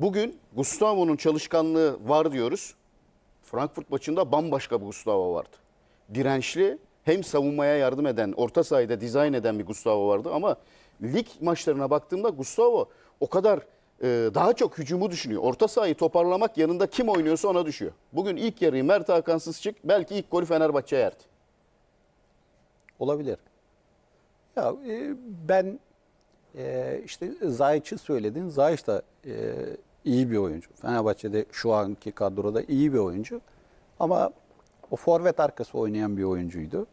Bugün Gustavo'nun çalışkanlığı var diyoruz. Frankfurt maçında bambaşka bir Gustavo vardı. Dirençli, hem savunmaya yardım eden, orta sahada dizayn eden bir Gustavo vardı. Ama lig maçlarına baktığımda Gustavo o kadar e, daha çok hücumu düşünüyor. Orta sahayı toparlamak yanında kim oynuyorsa ona düşüyor. Bugün ilk yarıyı Mert Hakan'sız çık, belki ilk golü Fenerbahçe yerdi. Olabilir. Ya e, ben e, işte Zayç'ı söyledin. Zayç da e, iyi bir oyuncu. Fenerbahçe'de şu anki kadroda iyi bir oyuncu. Ama o forvet arkası oynayan bir oyuncuydu.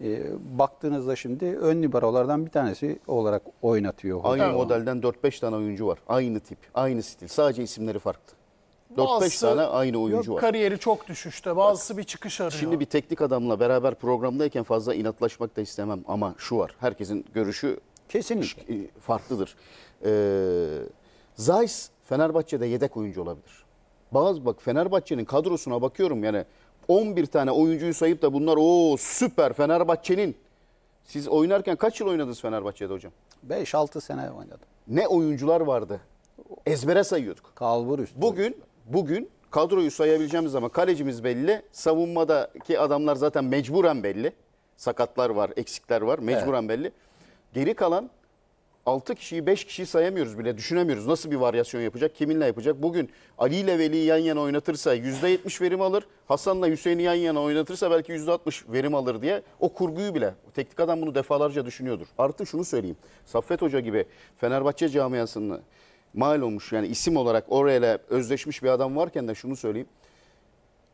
E, baktığınızda şimdi ön liberolardan bir tanesi olarak oynatıyor. Aynı Hocam. modelden 4-5 tane oyuncu var. Aynı tip, aynı stil. Sadece isimleri farklı. 4-5 tane aynı oyuncu var. Kariyeri çok düşüşte. Bazısı bir çıkış arıyor. Şimdi bir teknik adamla beraber programdayken fazla inatlaşmak da istemem ama şu var. Herkesin görüşü Kesinlikle. E, farklıdır. Ee, Zeiss Fenerbahçe'de yedek oyuncu olabilir. Bazı bak Fenerbahçe'nin kadrosuna bakıyorum yani 11 tane oyuncuyu sayıp da bunlar o süper Fenerbahçe'nin. Siz oynarken kaç yıl oynadınız Fenerbahçe'de hocam? 5-6 sene oynadım. Ne oyuncular vardı? Ezbere sayıyorduk. Kalbur üstü. Bugün bugün kadroyu sayabileceğimiz zaman kalecimiz belli. Savunmadaki adamlar zaten mecburen belli. Sakatlar var, eksikler var. Mecburen evet. belli. Geri kalan 6 kişiyi 5 kişiyi sayamıyoruz bile düşünemiyoruz. Nasıl bir varyasyon yapacak kiminle yapacak? Bugün Ali ile Veli'yi yan yana oynatırsa %70 verim alır. Hasan'la Hüseyin'i yan yana oynatırsa belki %60 verim alır diye o kurguyu bile teknik adam bunu defalarca düşünüyordur. Artı şunu söyleyeyim. Saffet Hoca gibi Fenerbahçe camiasının mal olmuş yani isim olarak orayla özleşmiş bir adam varken de şunu söyleyeyim.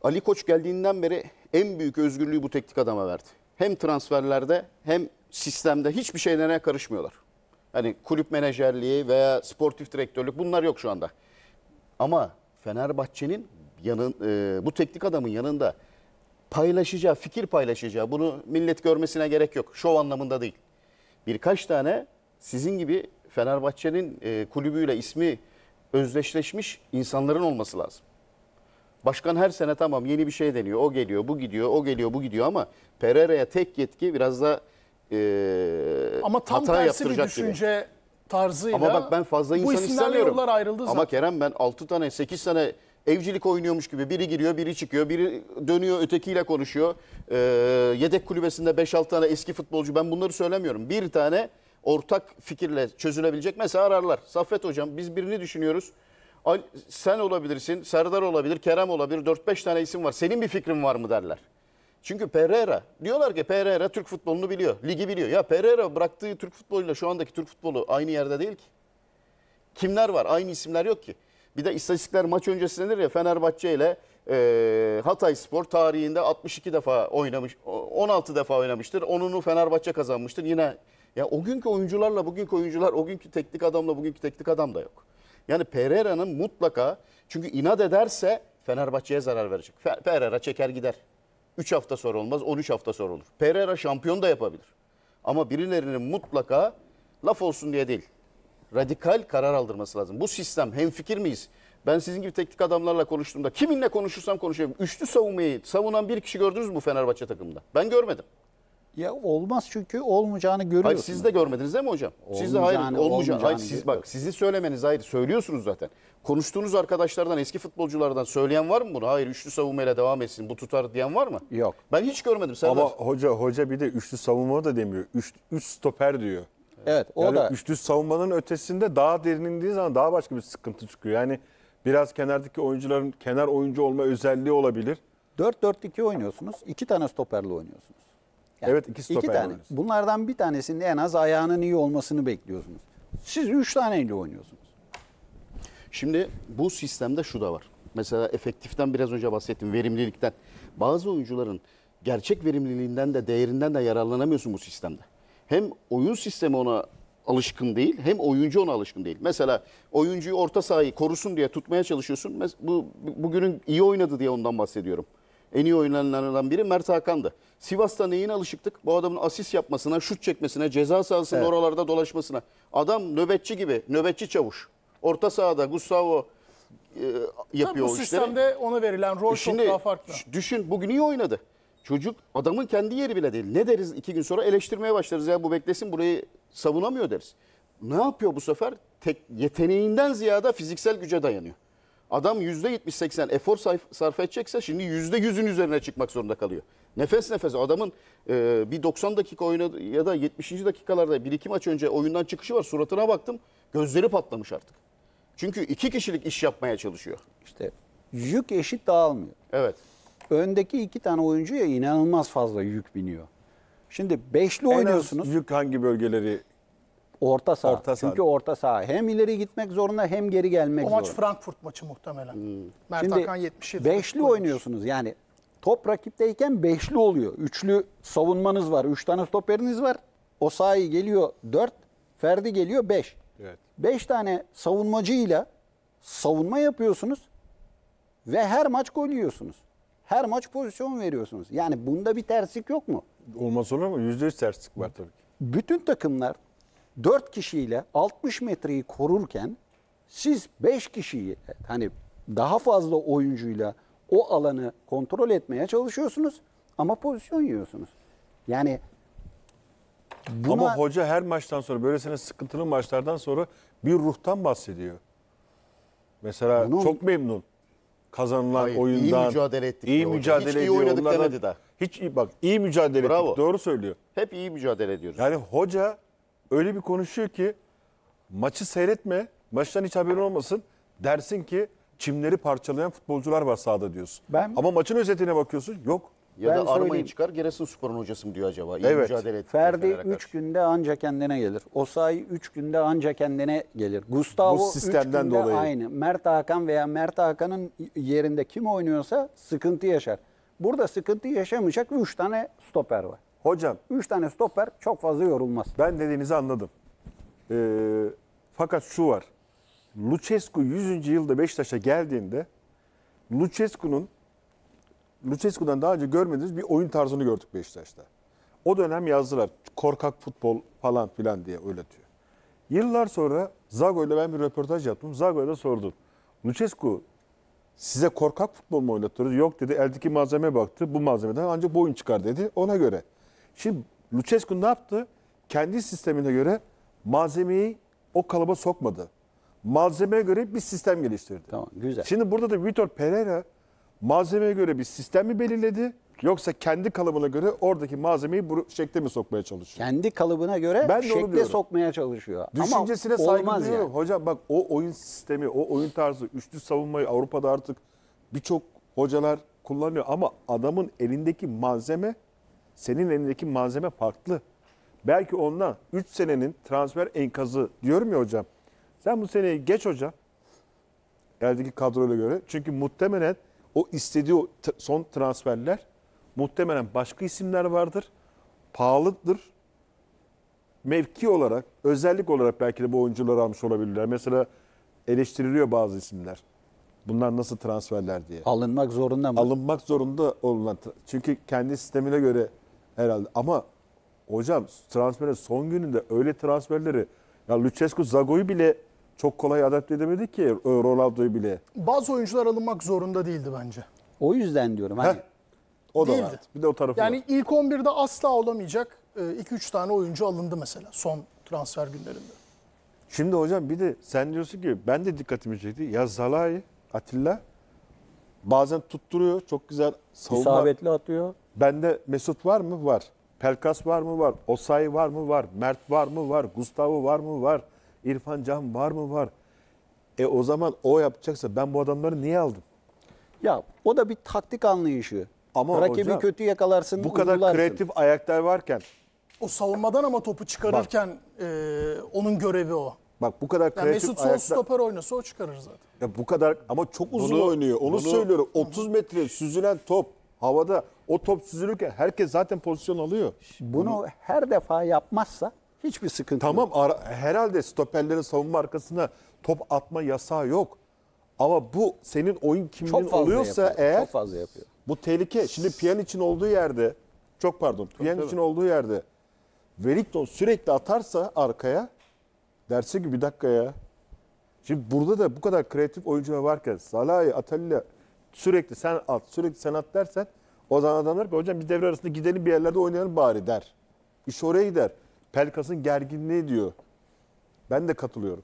Ali Koç geldiğinden beri en büyük özgürlüğü bu teknik adama verdi. Hem transferlerde hem sistemde hiçbir şeylere karışmıyorlar. Hani kulüp menajerliği veya sportif direktörlük bunlar yok şu anda. Ama Fenerbahçe'nin yanın e, bu teknik adamın yanında paylaşacağı, fikir paylaşacağı bunu millet görmesine gerek yok. Şov anlamında değil. Birkaç tane sizin gibi Fenerbahçe'nin e, kulübüyle ismi özdeşleşmiş insanların olması lazım. Başkan her sene tamam yeni bir şey deniyor. O geliyor, bu gidiyor, o geliyor, bu gidiyor ama Pereira'ya tek yetki biraz da e, Ama tam hata tersi bir yaptıracak gibi. düşünce tarzıyla Ama bak ben fazla insan bu isimlerle yollar ayrıldı zaten. Ama Kerem ben 6 tane 8 tane evcilik oynuyormuş gibi biri giriyor biri çıkıyor biri dönüyor ötekiyle konuşuyor. Ee, yedek kulübesinde 5-6 tane eski futbolcu ben bunları söylemiyorum. Bir tane ortak fikirle çözülebilecek mesela ararlar. Saffet hocam biz birini düşünüyoruz. sen olabilirsin, Serdar olabilir, Kerem olabilir. 4-5 tane isim var. Senin bir fikrin var mı derler. Çünkü Pereira diyorlar ki Pereira Türk futbolunu biliyor, ligi biliyor. Ya Pereira bıraktığı Türk futboluyla şu andaki Türk futbolu aynı yerde değil ki. Kimler var? Aynı isimler yok ki. Bir de istatistikler maç öncesindedir ya Fenerbahçe ile e, Hatay Spor tarihinde 62 defa oynamış, 16 defa oynamıştır. Onunu Fenerbahçe kazanmıştır. Yine ya o günkü oyuncularla bugünkü oyuncular, o günkü teknik adamla bugünkü teknik adam da yok. Yani Pereira'nın mutlaka çünkü inat ederse Fenerbahçe'ye zarar verecek. Pereira çeker gider. 3 hafta sonra olmaz 13 hafta sonra olur. Pereira şampiyon da yapabilir. Ama birilerinin mutlaka laf olsun diye değil. Radikal karar aldırması lazım. Bu sistem hem fikir miyiz? Ben sizin gibi teknik adamlarla konuştuğumda kiminle konuşursam konuşayım. Üçlü savunmayı savunan bir kişi gördünüz mü bu Fenerbahçe takımında? Ben görmedim. Ya olmaz çünkü olmayacağını görüyorsunuz. Hayır siz de görmediniz değil mi hocam? Siz de hayır olmayacağını. olmayacağını hayır, siz bak sizi söylemeniz hayır söylüyorsunuz zaten. Konuştuğunuz arkadaşlardan eski futbolculardan söyleyen var mı bunu? Hayır üçlü savunmayla devam etsin bu tutar diyen var mı? Yok. Ben hiç görmedim. Sen Ama hoca hoca bir de üçlü savunma da demiyor. Üç, üç stoper diyor. Evet o yani da. Üçlü savunmanın ötesinde daha derin indiği zaman daha başka bir sıkıntı çıkıyor. Yani biraz kenardaki oyuncuların kenar oyuncu olma özelliği olabilir. 4-4-2 oynuyorsunuz. iki tane stoperle oynuyorsunuz. Yani evet iki stoper iki tane. oynuyorsun. Bunlardan bir tanesinin en az ayağının iyi olmasını bekliyorsunuz. Siz üç taneyle oynuyorsunuz. Şimdi bu sistemde şu da var. Mesela efektiften biraz önce bahsettim, verimlilikten. Bazı oyuncuların gerçek verimliliğinden de değerinden de yararlanamıyorsun bu sistemde. Hem oyun sistemi ona alışkın değil hem oyuncu ona alışkın değil. Mesela oyuncuyu orta sahayı korusun diye tutmaya çalışıyorsun. Bu bugünün iyi oynadı diye ondan bahsediyorum. En iyi oynananlardan biri Mert Hakan'dı. Sivas'ta neyin alışıktık? Bu adamın asis yapmasına, şut çekmesine, ceza sahasında evet. oralarda dolaşmasına. Adam nöbetçi gibi, nöbetçi çavuş. Orta sahada Gustavo e, yapıyor Tabii bu sistemde ona verilen rol e Şimdi, çok daha farklı. Düşün bugün iyi oynadı. Çocuk adamın kendi yeri bile değil. Ne deriz iki gün sonra eleştirmeye başlarız. Ya bu beklesin burayı savunamıyor deriz. Ne yapıyor bu sefer? Tek, yeteneğinden ziyade fiziksel güce dayanıyor. Adam %70-80 efor sarf edecekse şimdi %100'ün üzerine çıkmak zorunda kalıyor. Nefes nefese adamın e, bir 90 dakika oynadı ya da 70. dakikalarda bir iki maç önce oyundan çıkışı var. Suratına baktım gözleri patlamış artık. Çünkü iki kişilik iş yapmaya çalışıyor. İşte yük eşit dağılmıyor. Evet. Öndeki iki tane oyuncuya inanılmaz fazla yük biniyor. Şimdi beşli en oynuyorsunuz. Az yük hangi bölgeleri Orta saha. Orta Çünkü orta saha. Hem ileri gitmek zorunda hem geri gelmek zorunda. O maç zorunda. Frankfurt maçı muhtemelen. Hmm. Mert Şimdi Hakan 77. Beşli oynuyorsunuz. Yani Top rakipteyken beşli oluyor. Üçlü savunmanız var. Üç tane stoperiniz var. O Osayi geliyor dört. Ferdi geliyor beş. Evet. Beş tane savunmacıyla savunma yapıyorsunuz. Ve her maç gol yiyorsunuz. Her maç pozisyon veriyorsunuz. Yani bunda bir terslik yok mu? Olmaz olur mu? Yüzde yüz terslik var tabii ki. Bütün takımlar dört kişiyle 60 metreyi korurken siz beş kişiyi hani daha fazla oyuncuyla o alanı kontrol etmeye çalışıyorsunuz ama pozisyon yiyorsunuz. Yani buna... Ama hoca her maçtan sonra böylesine sıkıntılı maçlardan sonra bir ruhtan bahsediyor. Mesela Bunun... çok memnun kazanılan Hayır, oyundan. İyi mücadele ettik. İyi mücadele hiç ediyor. iyi oynadık Onlardan, demedi de. Hiç bak iyi mücadele Bravo. ettik. Doğru söylüyor. Hep iyi mücadele ediyoruz. Yani hoca öyle bir konuşuyor ki maçı seyretme. Maçtan hiç haberin olmasın. Dersin ki çimleri parçalayan futbolcular var sahada diyorsun. Ben- Ama maçın özetine bakıyorsun yok. Ya Ben da aramayı çıkar Giresun Spor'un hocası mı diyor acaba? İyi Evet. mücadele etti. Ferdi Fener'e 3 günde anca kendine gelir. Osayi 3 günde anca kendine gelir. Gustavo 3 günde dolayı. aynı. Mert Hakan veya Mert Hakan'ın yerinde kim oynuyorsa sıkıntı yaşar. Burada sıkıntı yaşamayacak 3 tane stoper var. Hocam 3 tane stoper çok fazla yorulmaz. Ben dediğinizi anladım. Ee, fakat şu var. Lucescu 100. yılda Beşiktaş'a geldiğinde Lucescu'nun Lucescu'dan daha önce görmediğimiz bir oyun tarzını gördük Beşiktaş'ta. O dönem yazdılar korkak futbol falan filan diye öyle diyor. Yıllar sonra Zago ile ben bir röportaj yaptım. Zago'ya da sordum. Lucescu size korkak futbol mu oynatıyoruz? Yok dedi. Eldeki malzeme baktı. Bu malzemeden ancak bu oyun çıkar dedi. Ona göre. Şimdi Lucescu ne yaptı? Kendi sistemine göre malzemeyi o kalaba sokmadı malzemeye göre bir sistem geliştirdi. Tamam güzel. Şimdi burada da Vitor Pereira malzemeye göre bir sistem mi belirledi? Yoksa kendi kalıbına göre oradaki malzemeyi bu şekle mi sokmaya çalışıyor? Kendi kalıbına göre Ben şekle diyorum. sokmaya çalışıyor. Düşüncesine Ama saygı olmaz duyuyorum. yani. Hocam bak o oyun sistemi, o oyun tarzı, üçlü savunmayı Avrupa'da artık birçok hocalar kullanıyor. Ama adamın elindeki malzeme, senin elindeki malzeme farklı. Belki ondan 3 senenin transfer enkazı diyorum ya hocam. Sen bu seneyi geç hoca. Eldeki kadroyla göre. Çünkü muhtemelen o istediği o son transferler muhtemelen başka isimler vardır. Pahalıdır. Mevki olarak, özellik olarak belki de bu oyuncuları almış olabilirler. Mesela eleştiriliyor bazı isimler. Bunlar nasıl transferler diye. Alınmak zorunda mı? Alınmak zorunda olunan. Çünkü kendi sistemine göre herhalde. Ama hocam transferin son gününde öyle transferleri ya Lucescu Zago'yu bile çok kolay adapte edemedik ki e, Ronaldo'yu bile. Bazı oyuncular alınmak zorunda değildi bence. O yüzden diyorum hani. o da değildi. var. Bir de o tarafı Yani var. ilk 11'de asla olamayacak 2-3 e, tane oyuncu alındı mesela son transfer günlerinde. Şimdi hocam bir de sen diyorsun ki ben de dikkatimi çekti. Ya Zalai, Atilla bazen tutturuyor. Çok güzel savunma. İsabetli atıyor. Bende Mesut var mı? Var. Pelkas var mı? Var. Osay var mı? Var. Mert var mı? Var. Gustavo var mı? Var. İrfan Can var mı? Var. E o zaman o yapacaksa ben bu adamları niye aldım? Ya o da bir taktik anlayışı. Ama Rakibi hocam, kötü yakalarsın. Bu kadar uygularsın. kreatif ayaklar varken. O savunmadan ama topu çıkarırken e, onun görevi o. Bak bu kadar yani kreatif Mesut ayaklar. Mesut sol stoper oynasa o çıkarır zaten. Ya bu kadar ama çok uzun bunu, oynuyor. Onu bunu, söylüyorum. 30 metre süzülen top havada o top süzülürken herkes zaten pozisyon alıyor. Bunu, bunu her defa yapmazsa Hiçbir sıkıntı tamam, yok. Tamam herhalde stoperlerin savunma arkasına top atma yasağı yok. Ama bu senin oyun kimliğin oluyorsa yapıyor, eğer çok fazla yapıyor. Bu tehlike. Şimdi piyan için olduğu yerde çok pardon. piyan için olduğu yerde Wellington sürekli atarsa arkaya derse ki bir dakika ya. Şimdi burada da bu kadar kreatif oyuncu varken Salah'ı, Atali'yle sürekli sen at, sürekli sen at dersen o zaman adamlar ki hocam biz devre arasında gidelim bir yerlerde oynayalım bari der. İş oraya gider. Pelkas'ın gerginliği diyor. Ben de katılıyorum.